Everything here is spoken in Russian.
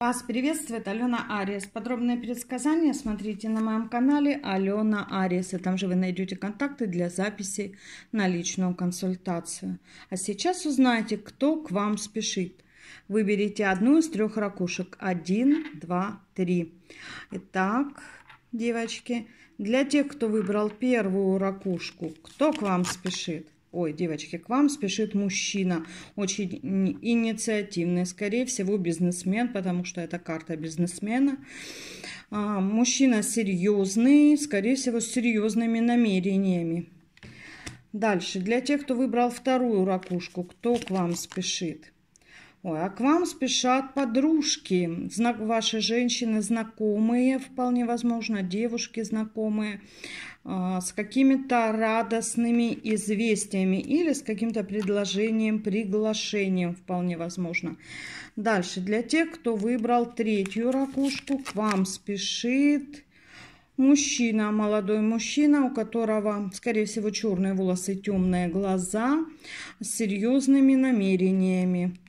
Вас приветствует Алена Ариес. Подробное предсказание смотрите на моем канале Алена Ариес. И там же вы найдете контакты для записи на личную консультацию. А сейчас узнайте, кто к вам спешит. Выберите одну из трех ракушек. Один, два, три. Итак, девочки, для тех, кто выбрал первую ракушку, кто к вам спешит? Ой, девочки, к вам спешит мужчина, очень инициативный, скорее всего, бизнесмен, потому что это карта бизнесмена. А, мужчина серьезный, скорее всего, с серьезными намерениями. Дальше, для тех, кто выбрал вторую ракушку, кто к вам спешит? Ой, а к вам спешат подружки, знак, ваши женщины знакомые, вполне возможно, девушки знакомые, э, с какими-то радостными известиями или с каким-то предложением, приглашением, вполне возможно. Дальше, для тех, кто выбрал третью ракушку, к вам спешит мужчина, молодой мужчина, у которого, скорее всего, черные волосы, темные глаза, с серьезными намерениями.